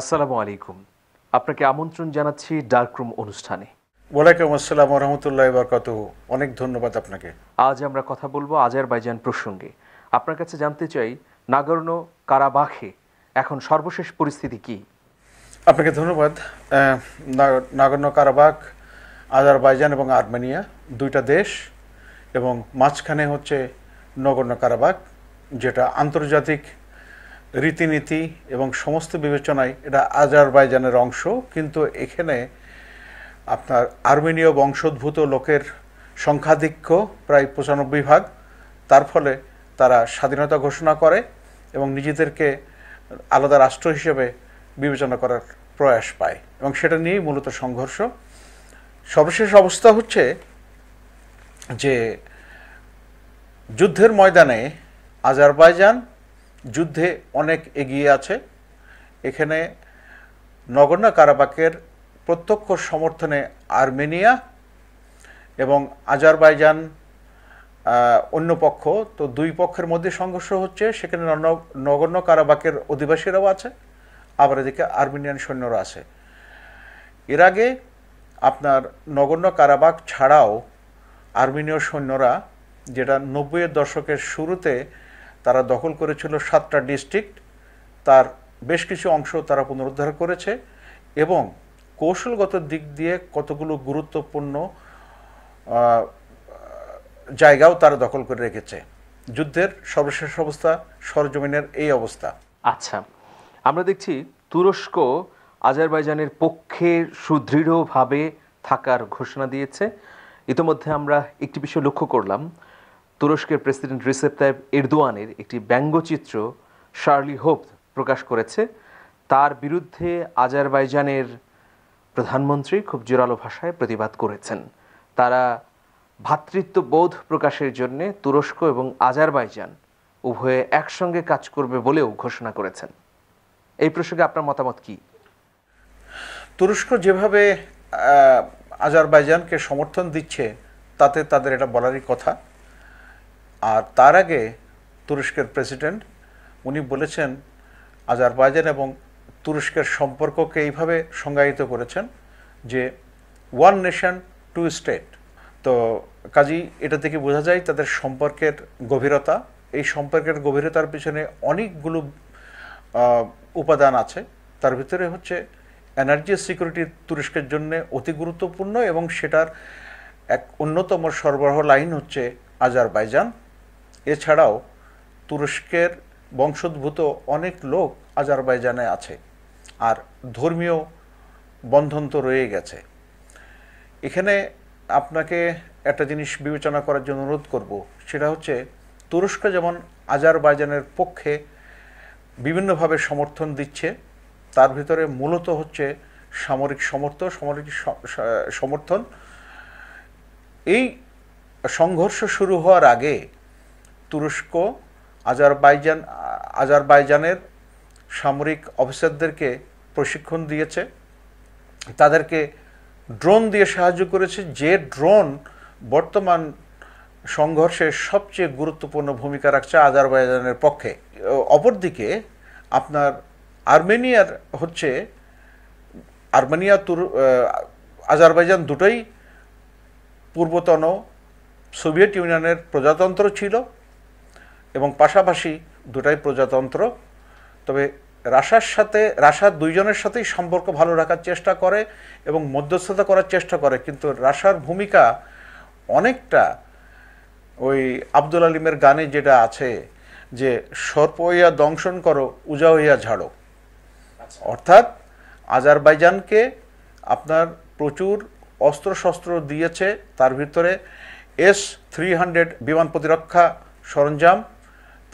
আসসালামু আলাইকুম আপনাকে আমন্ত্রণ জানাচ্ছি ডার্করুম অনুষ্ঠানে ওয়ালাইকুম আসসালাম রহমতুল্লাহ বরকত অনেক ধন্যবাদ আপনাকে আজ আমরা কথা বলবো আজারবাইজান প্রসঙ্গে আপনার কাছে জানতে চাই নাগর্ণ কারাবাখে এখন সর্বশেষ পরিস্থিতি কি আপনাকে ধন্যবাদ নাগর্ণ কারাবাখ আজারবাইজান এবং আর্মেনিয়া দুইটা দেশ এবং মাঝখানে হচ্ছে নগর্ণ কারাবাক যেটা আন্তর্জাতিক রীতিনীতি এবং সমস্ত বিবেচনায় এটা আজারবাইজানের অংশ কিন্তু এখানে আপনার আর্মেনীয় বংশোদ্ভূত লোকের সংখ্যাধিক্য প্রায় পঁচানব্বই ভাগ তার ফলে তারা স্বাধীনতা ঘোষণা করে এবং নিজেদেরকে আলাদা রাষ্ট্র হিসেবে বিবেচনা করার প্রয়াস পায় এবং সেটা নিয়েই মূলত সংঘর্ষ সর্বশেষ অবস্থা হচ্ছে যে যুদ্ধের ময়দানে আজারবাইজান যুদ্ধে অনেক এগিয়ে আছে এখানে নগণ্য কারাবাকের প্রত্যক্ষ সমর্থনে আর্মেনিয়া এবং আজারবাইজান অন্য পক্ষ তো দুই পক্ষের মধ্যে সংঘর্ষ হচ্ছে সেখানে নগণ্য কারাবাকের অধিবাসীরাও আছে আবার এদিকে আর্মেনিয়ান সৈন্যরা আছে এর আগে আপনার নগণ্য কারাবাক ছাড়াও আর্মেনীয় সৈন্যরা যেটা নব্বইয়ের দশকের শুরুতে তারা দখল করেছিল সাতটা ডিস্ট্রিক্ট তার বেশ কিছু অংশ তারা পুনরুদ্ধার করেছে এবং কৌশলগত দিক দিয়ে কতগুলো গুরুত্বপূর্ণ জায়গাও তারা দখল করে রেখেছে যুদ্ধের সর্বশেষ অবস্থা সরজমিনের এই অবস্থা আচ্ছা আমরা দেখছি তুরস্ক আজারবাইজানের পক্ষে সুদৃঢ়ভাবে থাকার ঘোষণা দিয়েছে ইতিমধ্যে আমরা একটি বিষয় লক্ষ্য করলাম তুরস্কের প্রেসিডেন্ট রিসেপ তাইব এরদোয়ানের একটি ব্যঙ্গচিত্র শার্লি হোপ প্রকাশ করেছে তার বিরুদ্ধে আজারবাইজানের প্রধানমন্ত্রী খুব জোরালো ভাষায় প্রতিবাদ করেছেন তারা বোধ প্রকাশের জন্য তুরস্ক এবং আজারবাইজান উভয়ে একসঙ্গে কাজ করবে বলেও ঘোষণা করেছেন এই প্রসঙ্গে আপনার মতামত কি তুরস্ক যেভাবে আজারবাইজানকে সমর্থন দিচ্ছে তাতে তাদের এটা বলারই কথা আর তার আগে তুরস্কের প্রেসিডেন্ট উনি বলেছেন আজারবাইজান এবং তুরস্কের সম্পর্ককে এইভাবে সংজ্ঞায়িত করেছেন যে ওয়ান নেশন টু স্টেট তো কাজী এটা থেকে বোঝা যায় তাদের সম্পর্কের গভীরতা এই সম্পর্কের গভীরতার পিছনে অনেকগুলো উপাদান আছে তার ভিতরে হচ্ছে এনার্জি সিকিউরিটি তুরস্কের জন্য অতি গুরুত্বপূর্ণ এবং সেটার এক অন্যতম সরবরাহ লাইন হচ্ছে আজারবাইজান এছাড়াও তুরস্কের বংশোদ্ভূত অনেক লোক আজারবাইজানে আছে আর ধর্মীয় বন্ধন তো রয়ে গেছে এখানে আপনাকে একটা জিনিস বিবেচনা করার জন্য অনুরোধ করব সেটা হচ্ছে তুরস্ক যেমন আজারবাইজানের পক্ষে বিভিন্নভাবে সমর্থন দিচ্ছে তার ভিতরে মূলত হচ্ছে সামরিক সমর্থন সামরিক সমর্থন এই সংঘর্ষ শুরু হওয়ার আগে তুরস্ক আজারবাইজান আজারবাইজানের সামরিক অফিসারদেরকে প্রশিক্ষণ দিয়েছে তাদেরকে ড্রোন দিয়ে সাহায্য করেছে যে ড্রোন বর্তমান সংঘর্ষে সবচেয়ে গুরুত্বপূর্ণ ভূমিকা রাখছে আজারবাইজানের পক্ষে অপরদিকে আপনার আর্মেনিয়ার হচ্ছে আর্মেনিয়া তুর আজারবাইজান দুটোই পূর্বতন সোভিয়েত ইউনিয়নের প্রজাতন্ত্র ছিল এবং পাশাপাশি দুটাই প্রজাতন্ত্র তবে রাশার সাথে রাশার দুইজনের সাথেই সম্পর্ক ভালো রাখার চেষ্টা করে এবং মধ্যস্থতা করার চেষ্টা করে কিন্তু রাশার ভূমিকা অনেকটা ওই আব্দুল আলিমের গানে যেটা আছে যে সর্প হইয়া দংশন করো উজা হইয়া ঝাড়ো আচ্ছা। অর্থাৎ আজারবাইজানকে আপনার প্রচুর অস্ত্রশস্ত্র দিয়েছে তার ভিতরে এস থ্রি হান্ড্রেড বিমান প্রতিরক্ষা সরঞ্জাম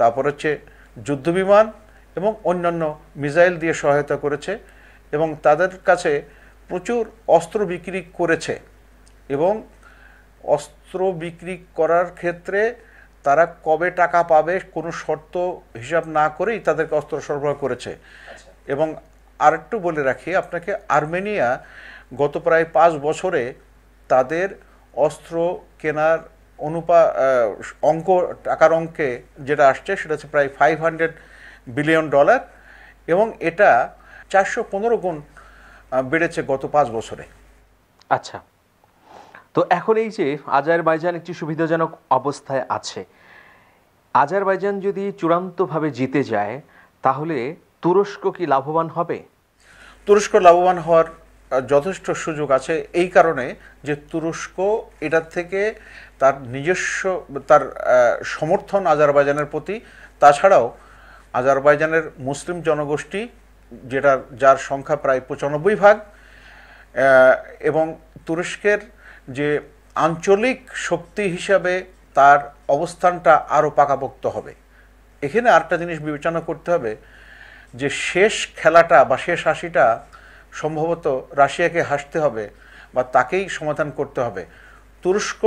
তারপর হচ্ছে যুদ্ধবিমান এবং অন্যান্য মিসাইল দিয়ে সহায়তা করেছে এবং তাদের কাছে প্রচুর অস্ত্র বিক্রি করেছে এবং অস্ত্র বিক্রি করার ক্ষেত্রে তারা কবে টাকা পাবে কোনো শর্ত হিসাব না করেই তাদেরকে অস্ত্র সরবরাহ করেছে আচ্ছা। এবং আরেকটু বলে রাখি আপনাকে আর্মেনিয়া গত প্রায় পাঁচ বছরে তাদের অস্ত্র কেনার অনুপা অঙ্ক টাকার অঙ্কে যেটা আসছে সেটা হচ্ছে প্রায় ফাইভ হান্ড্রেড বিলিয়ন ডলার এবং এটা চারশো পনেরো গুণ বেড়েছে গত পাঁচ বছরে আচ্ছা তো এখন এই যে আজারবাইজান একটি সুবিধাজনক অবস্থায় আছে আজারবাইজান যদি চূড়ান্তভাবে জিতে যায় তাহলে তুরস্ক কি লাভবান হবে তুরস্ক লাভবান হওয়ার যথেষ্ট সুযোগ আছে এই কারণে যে তুরস্ক এটার থেকে তার নিজস্ব তার সমর্থন আজারবাইজানের প্রতি তাছাড়াও আজারবাইজানের মুসলিম জনগোষ্ঠী যেটা যার সংখ্যা প্রায় পঁচানব্বই ভাগ এবং তুরস্কের যে আঞ্চলিক শক্তি হিসাবে তার অবস্থানটা আরও পাকাপোক্ত হবে এখানে আরেকটা জিনিস বিবেচনা করতে হবে যে শেষ খেলাটা বা শেষ হাসিটা সম্ভবত রাশিয়াকে হাসতে হবে বা তাকেই সমাধান করতে হবে তুরস্ক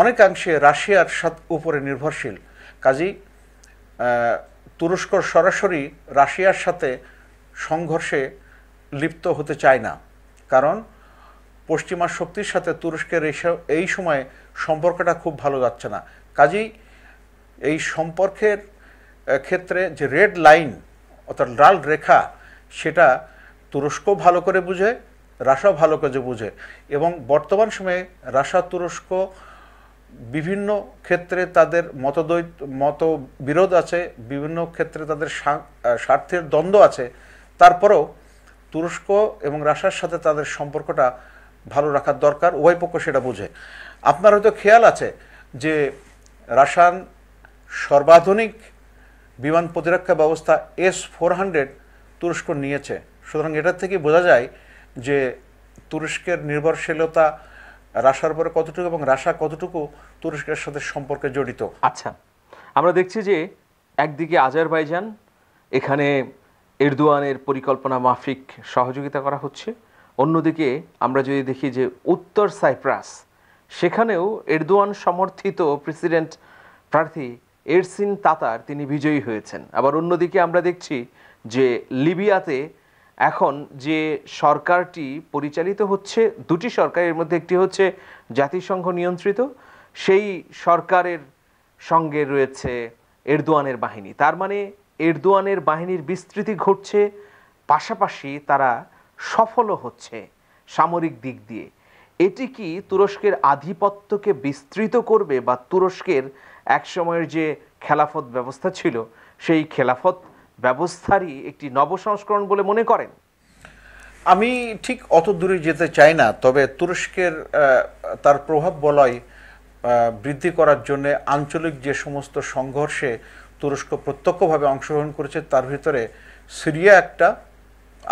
অনেকাংশে রাশিয়ার সাথ উপরে নির্ভরশীল কাজী তুরস্ক সরাসরি রাশিয়ার সাথে সংঘর্ষে লিপ্ত হতে চায় না কারণ পশ্চিমা শক্তির সাথে তুরস্কের এই সময়ে সম্পর্কটা খুব ভালো যাচ্ছে না কাজেই এই সম্পর্কের ক্ষেত্রে যে রেড লাইন অর্থাৎ লাল রেখা সেটা তুরস্ক ভালো করে বুঝে রাশা ভালো করে বুঝে এবং বর্তমান সময়ে রাশা তুরস্ক বিভিন্ন ক্ষেত্রে তাদের মতদ্বৈত মত বিরোধ আছে বিভিন্ন ক্ষেত্রে তাদের স্বার্থের দ্বন্দ্ব আছে তারপরেও তুরস্ক এবং রাশার সাথে তাদের সম্পর্কটা ভালো রাখার দরকার উভয় পক্ষ সেটা বুঝে আপনার হয়তো খেয়াল আছে যে রাশান সর্বাধুনিক বিমান প্রতিরক্ষা ব্যবস্থা এস ফোর হান্ড্রেড তুরস্ক নিয়েছে সুতরাং এটার থেকে বোঝা যায় যে তুরস্কের নির্ভরশীলতা রাশার পরে কতটুকু এবং রাশা কতটুকু তুরস্কের সাথে সম্পর্কে জড়িত আচ্ছা আমরা দেখছি যে একদিকে আজারবাইজান এখানে এরদোয়ানের পরিকল্পনা মাফিক সহযোগিতা করা হচ্ছে অন্যদিকে আমরা যদি দেখি যে উত্তর সাইপ্রাস সেখানেও এরদোয়ান সমর্থিত প্রেসিডেন্ট প্রার্থী এরসিন তাতার তিনি বিজয়ী হয়েছেন আবার অন্যদিকে আমরা দেখছি যে লিবিয়াতে এখন যে সরকারটি পরিচালিত হচ্ছে দুটি সরকারের মধ্যে একটি হচ্ছে জাতিসংঘ নিয়ন্ত্রিত সেই সরকারের সঙ্গে রয়েছে এরদোয়ানের বাহিনী তার মানে এরদোয়ানের বাহিনীর বিস্তৃতি ঘটছে পাশাপাশি তারা সফলও হচ্ছে সামরিক দিক দিয়ে এটি কি তুরস্কের আধিপত্যকে বিস্তৃত করবে বা তুরস্কের একসময়ের যে খেলাফত ব্যবস্থা ছিল সেই খেলাফত ব্যবস্থারই একটি নব সংস্করণ বলে মনে করেন আমি ঠিক অত দূরে যেতে চাই না তবে তুরস্কের তার প্রভাব বলয় বৃদ্ধি করার জন্য আঞ্চলিক যে সমস্ত সংঘর্ষে তুরস্ক প্রত্যক্ষভাবে অংশগ্রহণ করেছে তার ভিতরে সিরিয়া একটা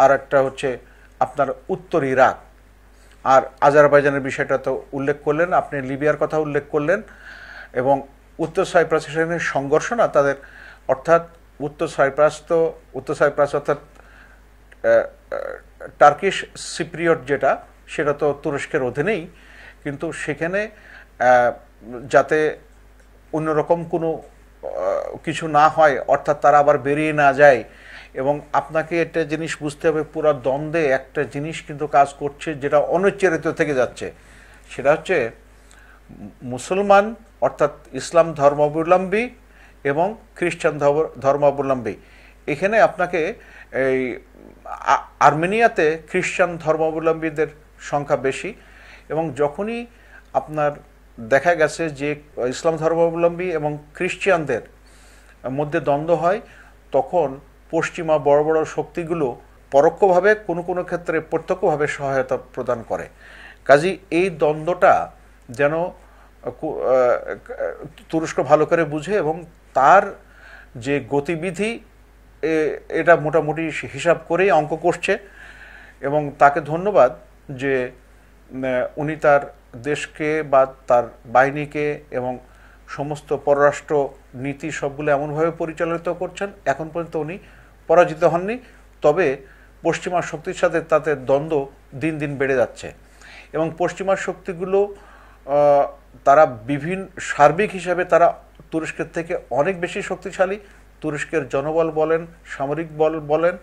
আর একটা হচ্ছে আপনার উত্তর ইরাক আর আজারবাইজানের বিষয়টা তো উল্লেখ করলেন আপনি লিবিয়ার কথা উল্লেখ করলেন এবং উত্তর সাইপ্রাসের সংঘর্ষ না তাদের অর্থাৎ উত্তর তো উত্তর সাইপ্রাস অর্থাৎ টার্কিশ সিপ্রিয়ট যেটা সেটা তো তুরস্কের অধীনেই কিন্তু সেখানে যাতে অন্যরকম কোনো কিছু না হয় অর্থাৎ তারা আবার বেরিয়ে না যায় এবং আপনাকে একটা জিনিস বুঝতে হবে পুরো দ্বন্দ্বে একটা জিনিস কিন্তু কাজ করছে যেটা অনুচ্চারিত থেকে যাচ্ছে সেটা হচ্ছে মুসলমান অর্থাৎ ইসলাম ধর্মাবলম্বী এবং খ্রিস্টান ধর্মাবলম্বী এখানে আপনাকে এই আর্মেনিয়াতে খ্রিস্টান ধর্মাবলম্বীদের সংখ্যা বেশি এবং যখনই আপনার দেখা গেছে যে ইসলাম ধর্মাবলম্বী এবং খ্রিস্টানদের মধ্যে দ্বন্দ্ব হয় তখন পশ্চিমা বড় বড় শক্তিগুলো পরোক্ষভাবে কোনো কোনো ক্ষেত্রে প্রত্যক্ষভাবে সহায়তা প্রদান করে কাজী এই দ্বন্দ্বটা যেন তুরস্ক ভালো করে বুঝে এবং তার যে গতিবিধি এটা মোটামুটি হিসাব করেই অঙ্ক করছে এবং তাকে ধন্যবাদ যে উনি তার দেশকে বা তার বাহিনীকে এবং সমস্ত পররাষ্ট্র নীতি সবগুলো এমনভাবে পরিচালিত করছেন এখন পর্যন্ত উনি পরাজিত হননি তবে পশ্চিমা শক্তির সাথে তাদের দ্বন্দ্ব দিন দিন বেড়ে যাচ্ছে এবং পশ্চিমা শক্তিগুলো তারা বিভিন্ন সার্বিক হিসাবে তারা তুরস্কের থেকে অনেক বেশি শক্তিশালী তুরস্কের জনবল বলেন সামরিক বল বলেন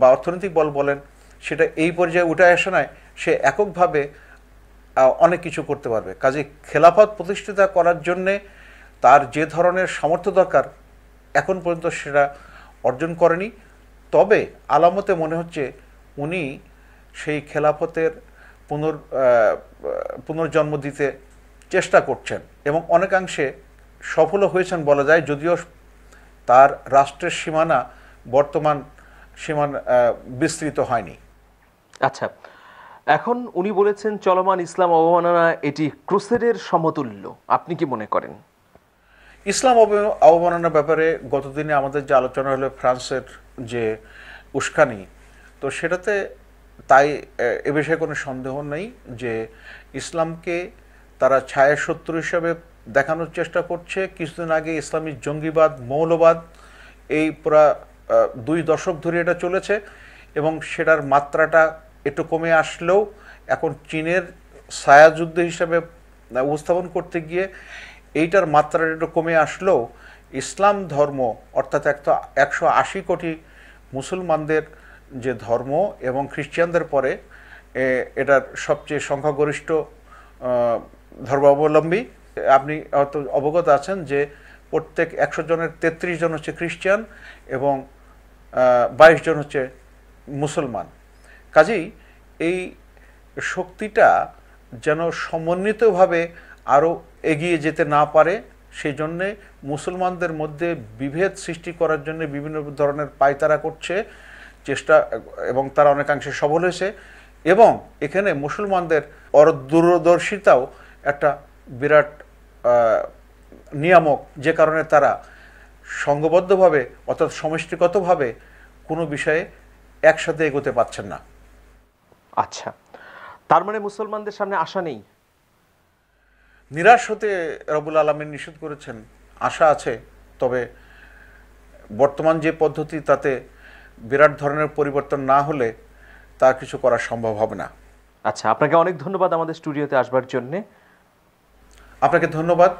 বা অর্থনৈতিক বল বলেন সেটা এই পর্যায়ে উঠে আসে নাই সে এককভাবে অনেক কিছু করতে পারবে কাজে খেলাফত প্রতিষ্ঠিতা করার জন্যে তার যে ধরনের সামর্থ্য দরকার এখন পর্যন্ত সেটা অর্জন করেনি তবে আলামতে মনে হচ্ছে উনি সেই খেলাফতের পুনর পুনর্জন্ম দিতে চেষ্টা করছেন এবং অনেকাংশে সফলও হয়েছেন বলা যায় যদিও তার রাষ্ট্রের সীমানা বর্তমান সীমানা বিস্তৃত হয়নি আচ্ছা এখন উনি বলেছেন চলমান ইসলাম অবমাননা এটি ক্রুসেডের সমতুল্য আপনি কি মনে করেন ইসলাম অবমাননার ব্যাপারে গতদিনে আমাদের যে আলোচনা হলো ফ্রান্সের যে উস্কানি তো সেটাতে তাই এ বিষয়ে কোনো সন্দেহ নেই যে ইসলামকে তারা ছায়া শত্রু হিসাবে দেখানোর চেষ্টা করছে কিছুদিন আগে ইসলামী জঙ্গিবাদ মৌলবাদ এই পুরা দুই দশক ধরে এটা চলেছে এবং সেটার মাত্রাটা একটু কমে আসলেও এখন চীনের যুদ্ধ হিসাবে উপস্থাপন করতে গিয়ে এইটার মাত্রাটা একটু কমে আসলেও ইসলাম ধর্ম অর্থাৎ একটা একশো আশি কোটি মুসলমানদের যে ধর্ম এবং খ্রিস্টানদের পরে এটার সবচেয়ে সংখ্যাগরিষ্ঠ ধর্মাবলম্বী আপনি হয়তো অবগত আছেন যে প্রত্যেক একশো জনের তেত্রিশ জন হচ্ছে খ্রিস্টান এবং বাইশ জন হচ্ছে মুসলমান কাজেই এই শক্তিটা যেন সমন্বিতভাবে আরও এগিয়ে যেতে না পারে সেই জন্যে মুসলমানদের মধ্যে বিভেদ সৃষ্টি করার জন্য বিভিন্ন ধরনের পায়তারা করছে চেষ্টা এবং তারা অনেকাংশে সফল হয়েছে এবং এখানে মুসলমানদের অদূরদর্শিতাও একটা বিরাট নিয়ামক যে কারণে তারা সংঘবদ্ধভাবে অর্থাৎ সমষ্টিগতভাবে কোনো বিষয়ে একসাথে এগোতে পারছেন না আচ্ছা তার মানে মুসলমানদের সামনে আশা নেই নিরাশ হতে রবুল আলমিন নিষেধ করেছেন আশা আছে তবে বর্তমান যে পদ্ধতি তাতে বিরাট ধরনের পরিবর্তন না হলে তা কিছু করা সম্ভব হবে না আচ্ছা আপনাকে অনেক ধন্যবাদ আমাদের স্টুডিওতে আসবার জন্যে আপনাকে ধন্যবাদ